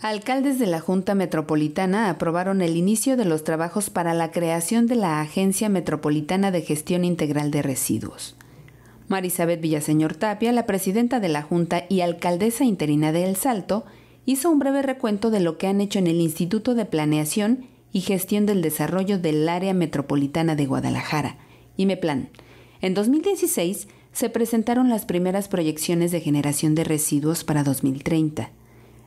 Alcaldes de la Junta Metropolitana aprobaron el inicio de los trabajos para la creación de la Agencia Metropolitana de Gestión Integral de Residuos. Marisabeth Villaseñor Tapia, la presidenta de la Junta y alcaldesa interina de El Salto, hizo un breve recuento de lo que han hecho en el Instituto de Planeación y Gestión del Desarrollo del Área Metropolitana de Guadalajara, IMEPLAN. En 2016 se presentaron las primeras proyecciones de generación de residuos para 2030.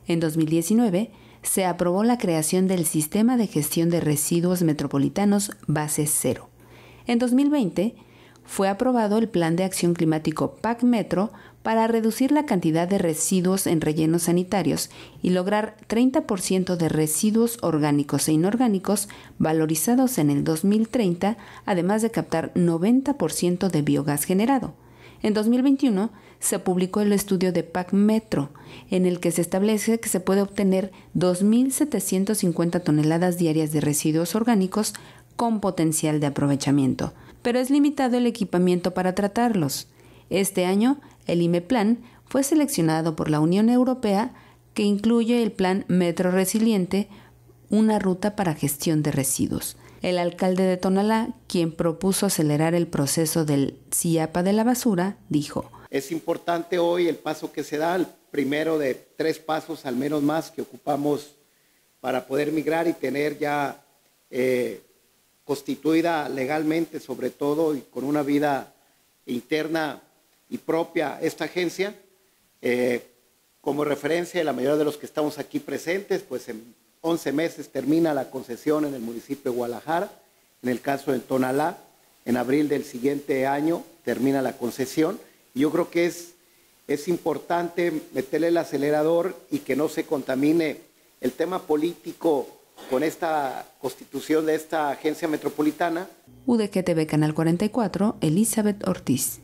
En 2019, se aprobó la creación del Sistema de Gestión de Residuos Metropolitanos Base Cero. En 2020, fue aprobado el Plan de Acción Climático PAC Metro para reducir la cantidad de residuos en rellenos sanitarios y lograr 30% de residuos orgánicos e inorgánicos valorizados en el 2030, además de captar 90% de biogás generado. En 2021 se publicó el estudio de PAC Metro, en el que se establece que se puede obtener 2.750 toneladas diarias de residuos orgánicos con potencial de aprovechamiento, pero es limitado el equipamiento para tratarlos. Este año, el IMEPLAN fue seleccionado por la Unión Europea, que incluye el plan Metro Resiliente, una ruta para gestión de residuos el alcalde de Tonalá, quien propuso acelerar el proceso del CIAPA de la basura, dijo. Es importante hoy el paso que se da, el primero de tres pasos al menos más que ocupamos para poder migrar y tener ya eh, constituida legalmente, sobre todo, y con una vida interna y propia esta agencia. Eh, como referencia de la mayoría de los que estamos aquí presentes, pues en 11 meses termina la concesión en el municipio de Guadalajara, en el caso de Tonalá, en abril del siguiente año termina la concesión. yo creo que es, es importante meterle el acelerador y que no se contamine el tema político con esta constitución de esta agencia metropolitana. UDGTV Canal 44, Elizabeth Ortiz.